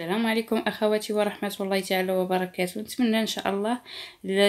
السلام عليكم اخواتي ورحمه الله تعالى وبركاته نتمنى ان شاء الله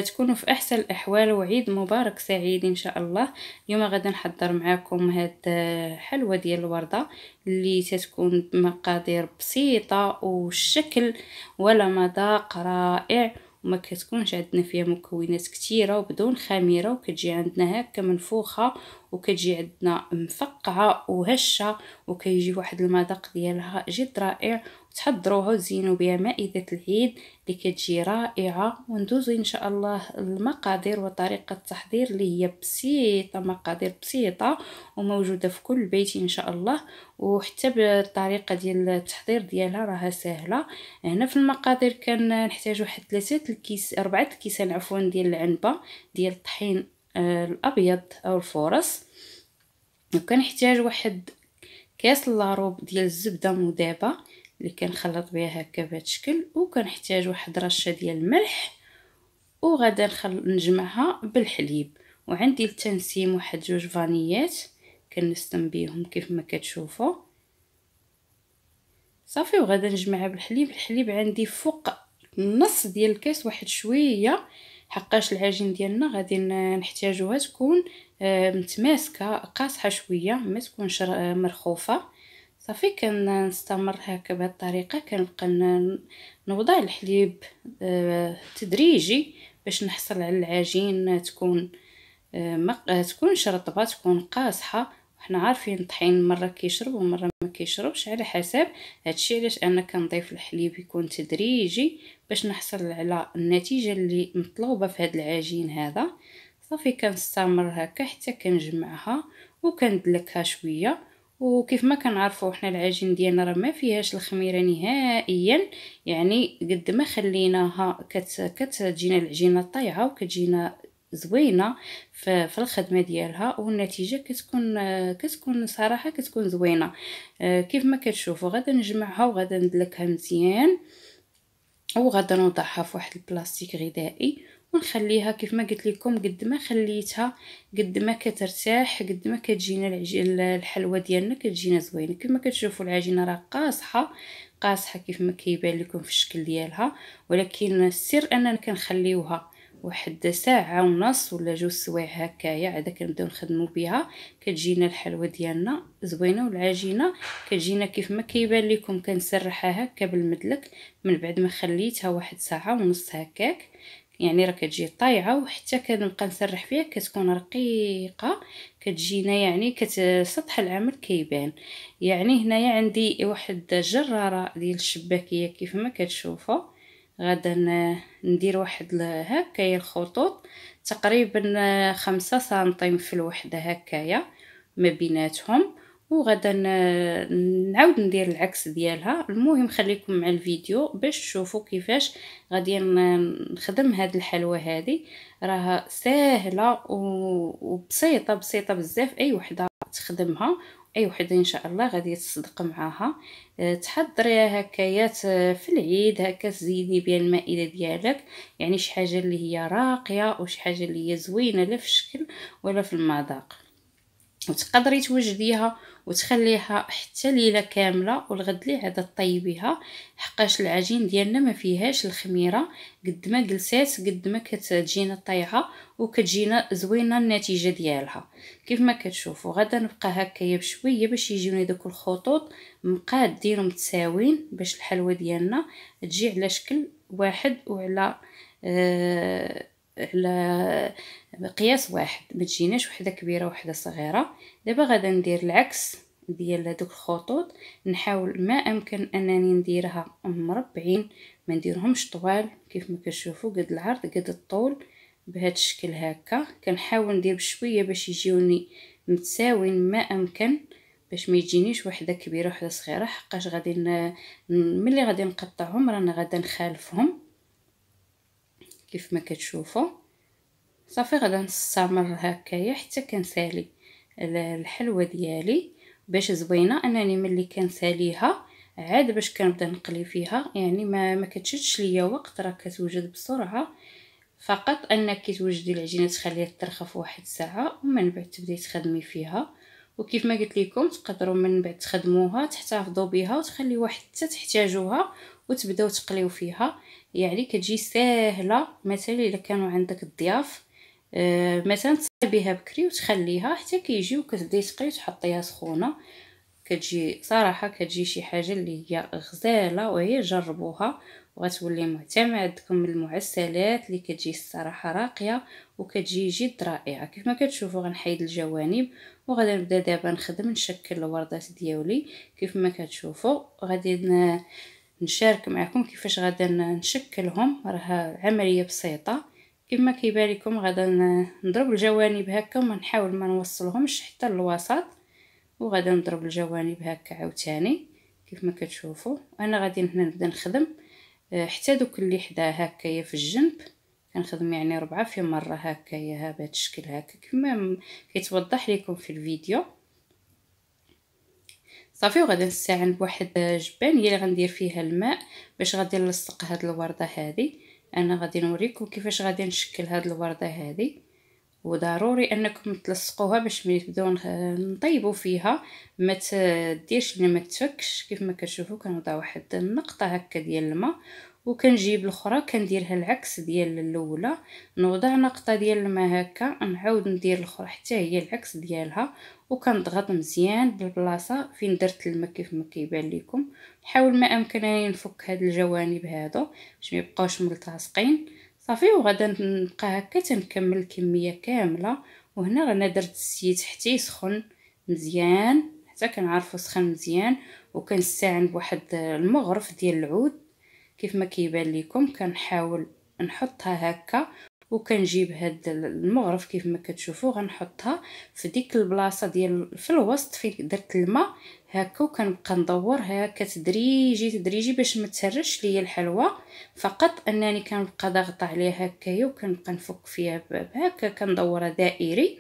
تكونوا في احسن الاحوال وعيد مبارك سعيد ان شاء الله اليوم غدا نحضر معكم هاد الحلوه آه، ديال الورده اللي تتكون بمقادير بسيطه والشكل ولا مذاق رائع وما كتكونش عندنا فيها مكونات كثيره وبدون خميره وكتجي عندنا هكا منفوخه وكتجي عندنا مفقعه وهشه وكيجي واحد المذاق ديالها جد رائع تحضروها وتزينوا بها مائدة العيد اللي كتجي رائعة وندوزو ان شاء الله المقادير وطريقة التحضير اللي هي بسيطة مقادير بسيطة وموجودة في كل بيت ان شاء الله وحتى بالطريقة ديال التحضير ديالها راها سهلة هنا في المقادير كنحتاج واحد ثلاثة الكيس أربعة الكيسان عفوا ديال العنبة ديال الطحين آه، الابيض او الفورص وكنحتاج واحد كاس لاروب ديال الزبده مذابه اللي كنخلط بها هكا بهذا الشكل وكنحتاج واحد رشه ديال الملح وغادي نخل... نجمعها بالحليب وعندي التنسيم واحد جوج فانيات كنستم بيهم كيف ما كتشوفوا صافي وغادا نجمعها بالحليب الحليب عندي فوق النص ديال الكاس واحد شويه حقاش العجين ديالنا غادي نحتاجوها تكون آه، متماسكه قاصحه شويه ما تكونش مرخوفه صافي كنستمر هكا بهاد الطريقه كنبقى نوضع الحليب آه، تدريجي باش نحصل على العجين تكون آه، ما آه، تكونش رطبه تكون قاصحه وحنا عارفين الطحين مره كيشرب ومره ما كيشربش على حسب هادشي علاش انا كنضيف الحليب يكون تدريجي باش نحصل على النتيجه اللي مطلوبه في هاد العجين هذا صافي كنستمر هكا حتى كنجمعها وكندلكها شويه وكيف ما كنعرفوا حنا العجين ديالنا راه ما فيهاش الخميره نهائيا يعني قد ما خليناها كت كتجينا العجينه طايعه وكتجينا زوينه في الخدمه ديالها والنتيجه كتكون كتكون صراحه كتكون زوينه آه، كيف ما كتشوفوا غادا نجمعها وغادا ندلكها مزيان وغدا نوضعها في واحد البلاستيك غذائي ونخليها كيف ما قلت لكم قد ما خليتها قد ما كترتاح قد ما كتجينا الحلوه ديالنا كتجينا زوينه كما كتشوفوا العجينه راه قاصحه قاصحه كيف ما كيبان لكم في الشكل ديالها ولكن السر اننا كنخليوها واحد ساعه ونص ولا جوج سوايع هكايا عاد كنبداو نخدموا بها كتجينا الحلوه ديالنا زوينه والعجينه كتجينا كيف ما كيبان لكم كنسرحها هكا بالمدلك من بعد ما خليتها واحد ساعه ونص هكاك يعني راه كتجي طايعه وحتى كنبقى نسرح فيها كتكون رقيقه كتجينا يعني كت سطح العمل كيبان يعني هنايا عندي واحد الجراره ديال الشباكيه كيف ما كتشوفوا غدا ندير واحد هكايا الخطوط تقريبا خمسة سنتيم في الوحده هكايا ما بيناتهم وغدا نعاود ندير العكس ديالها المهم خليكم مع الفيديو باش تشوفوا كيفاش غادي نخدم هاد الحلوى هذه راها ساهله وبسيطه بسيطه بزاف اي وحده تخدمها اي وحده ان شاء الله غادي تصدق معاها أه، تحضريها هكايات في العيد هكا تزيدي بها المائده ديالك يعني شي حاجه اللي هي راقيه وشي حاجه اللي هي زوينه لا في الشكل ولا في المذاق وتقدري توجديها وتخليها حتى ليله كامله والغد اللي عاد طيبيها حقاش العجين ديالنا ما فيهاش الخميره قد ما جلسات قد ما كتجينا طايحه وكتجينا زوينه النتيجه ديالها كيف ما كتشوفوا غدا نبقى هكايا بشويه باش يجيوني دوك الخطوط مقادين ومتساوين باش الحلوه ديالنا تجي على شكل واحد وعلى آه على مقياس واحد ما تجيناش وحده كبيره وحده صغيره دابا غادا ندير العكس ديال هذوك الخطوط نحاول ما امكن انني نديرها مربعين ما نديرهمش طوال كيف ما كتشوفوا قد العرض قد الطول بهذا الشكل هكا كنحاول ندير بشويه باش يجيوني متساويين ما امكن باش ما يجينيش وحده كبيره وحده صغيره حقاش غادي ملي غادي نقطعهم رانا غادا نخالفهم كيف ما كتشوفوا صافي غادا نستمر هكايا حتى كنسالي الحلوه ديالي باش زوينه انني ملي كنساليها عاد باش كنبدا نقلي فيها يعني ما ما كتشدش ليا وقت راه كتوجد بسرعه فقط انك توجدي العجينه تخليها ترخى واحد الساعه ومن بعد تبداي تخدمي فيها وكيف ما قلت لكم تقدروا من بعد تخدموها تحتفظوا بها وتخليوها حتى تحتاجوها وتبداو تقليو فيها يعني كتجي ساهله مثلا الا كانوا عندك الضياف آه، مثلا تصايبيها بكري وتخليها حتى كيجي وكتبداي تقري وتحطيها سخونه كتجي صراحه كتجي شي حاجه اللي هي غزاله وهي جربوها وغتولي معتمه عندكم من المعسلات اللي كتجي الصراحه راقيه وكتجي جد رائعه كيف ما كتشوفوا غنحيد الجوانب وغادي نبدا دابا نخدم نشكل الوردات ديالي كيف ما كتشوفوا غادي نشارك معكم كيفاش غادي نشكلهم راه عمليه بسيطه كما كيباليكم غادا نضرب الجوانب هكا وما نحاول ما نوصلهمش حتى للوسط وغادا نضرب الجوانب هكا عاوتاني كيف ما كتشوفوا انا غادي هنا نبدا نخدم آه، حتى دوك اللي حدا هكايا في الجنب كنخدم يعني ربعه في مره هكايا بهذا الشكل هكا كما كيتوضح لكم في الفيديو صافي وغادي نستعين بواحد جبان هي اللي غندير فيها الماء باش غادي نلصق هاد الورده هذه انا غادي نوريكم كيفاش غادي نشكل هاد الورده هذه وضروري انكم تلصقوها باش ملي تبداو نطيبوا فيها ما تديرش يعني ما تفكش كيف ما كتشوفوا كنوضع واحد النقطه هكا ديال الماء وكنجيب الاخرى كنديرها العكس ديال الاولى نوضع نقطه ديال الماء هكا نعاود ندير الاخرى حتى هي العكس ديالها وكنضغط مزيان بالبلاصه فين درت الماء كيف ما كيبان لكم نحاول ما امكن انني نفك هاد الجوانب هادو باش ما يبقاوش ملتصقين صافي وغادا نبقى هكا تنكمل الكميه كامله وهنا رانا درت الزيت حتى يسخن مزيان حتى كنعرفو سخن مزيان وكنستعن بواحد المغرف ديال العود كيف ما كيبان لكم كنحاول نحطها هكا وكنجيب هاد المغرف كيف ما كتشوفوا غنحطها في ديك البلاصه ديال في الوسط فين درت الماء هكا وكنبقى ندور هكا تدريجي تدريجي باش ما تهرش ليا الحلوى فقط انني كنبقى ضاغطه عليها هكايا وكنبقى نفك فيها هكا كندورها دائري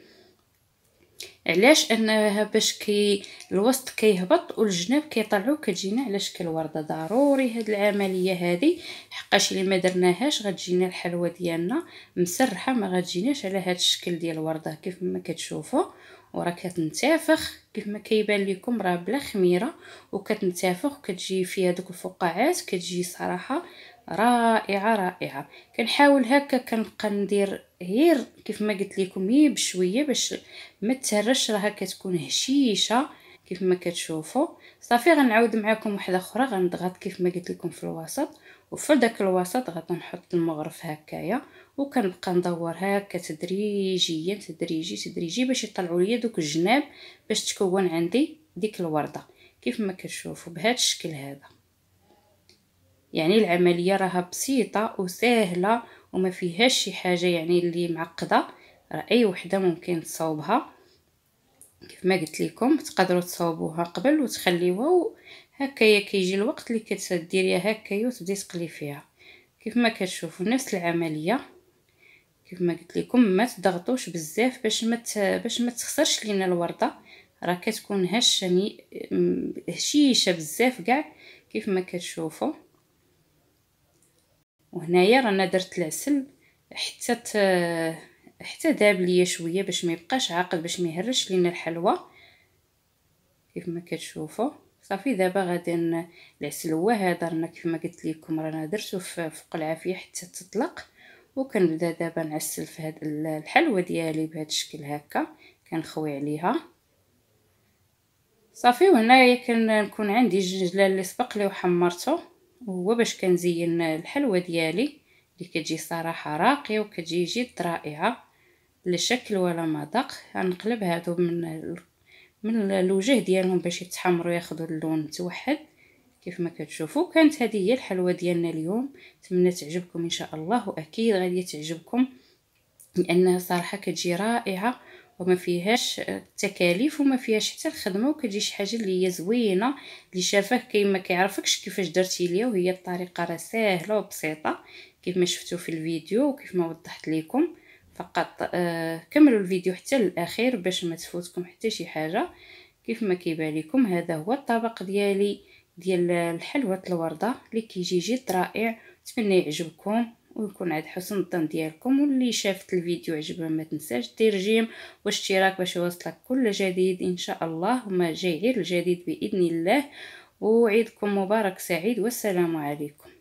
علاش انها باش كي الوسط كيهبط والجناب كيطلعوا كتجينا على شكل ورده ضروري هاد العمليه هادي حقاش اللي ما درناهاش غتجينا الحلوه ديالنا مسرحه ما غتجيناش على هاد الشكل ديال الورده كيف ما كتشوفوا وراه كتنتفخ كيف ما كيبان لكم راه بلا خميره وكتنتفخ وكتجي فيها دوك الفقاعات كتجي صراحه رائعه رائعه كنحاول هكا كنبقى ندير غير كيف ما قلت لكم هي بشويه باش ما تهرش راها كتكون هشيشه كيف ما كتشوفوا صافي غنعاود معكم واحده اخرى غنضغط كيف ما قلت لكم في الوسط وفي داك الوسط غنحط المغرف هكايا وكنبقى ندور هكا تدريجيا تدريجي تدريجي باش يطلعوا لي دوك الجناب باش تكون عندي ديك الورده كيف ما كتشوفوا بهذا الشكل هذا يعني العمليه راها بسيطه وسهله وما فيهاش شي حاجه يعني اللي معقده راه اي وحده ممكن تصاوبها كيف ما قلت لكم تقدروا تصاوبوها قبل وتخليوها هكايا كيجي الوقت اللي كتديريها هكايا وتبدي تقلي فيها كيف ما كتشوفوا نفس العمليه كيف ما قلت لكم ما تضغطوش بزاف باش ما باش ما تخسرش لينا الورده راه كتكون هشه يعني هشيشه بزاف كاع كيف ما كتشوفوا وهنايا رانا درت العسل حتى ت... حتى ذاب ليا شويه باش ما يبقاش عاقل باش ما يهرش لينا الحلوى كيف ما كتشوفوا صافي دابا غادي العسل هو هذا رانا كيف ما قلت لكم رانا درتو فوق العافيه حتى تطلق وكنبدا دابا نعسل في هاد الحلوه ديالي بهذا الشكل هكا كنخوي عليها صافي وهنايا كنكون عندي الجنجلان اللي سبق لي وحمرته وهو باش كنزين الحلوى ديالي اللي كتجي صراحه راقيه وكتجي جد رائعه لا شكل ولا مذاق غنقلب هادو من من الوجه ديالهم باش يتحمروا ياخذوا اللون متوحد كيف ما كتشوفوا كانت هذه هي الحلوى ديالنا اليوم نتمنى تعجبكم ان شاء الله واكيد غادي تعجبكم لانها صراحه كتجي رائعه وما فيهاش تكاليف وما فيهاش حتى الخدمه وكتجي شي حاجه اللي هي زوينه اللي شافاه كاين ما كيعرفكش كيفاش درتي ليا وهي الطريقه راه ساهله وبسيطه كيف ما شفتوا في الفيديو وكيف ما وضحت لكم فقط آه كملوا الفيديو حتى الاخير باش ما تفوتكم حتى شي حاجه كيف ما كيبان لكم هذا هو الطبق ديالي ديال الحلوه الورده اللي كيجي جد رائع نتمنى يعجبكم ويكون عند حسن الظن ديالكم واللي شافت الفيديو عجبها ما تنساش دير جيم واشتراك باش يوصلك كل جديد ان شاء الله وما جاي غير الجديد باذن الله وعيدكم مبارك سعيد والسلام عليكم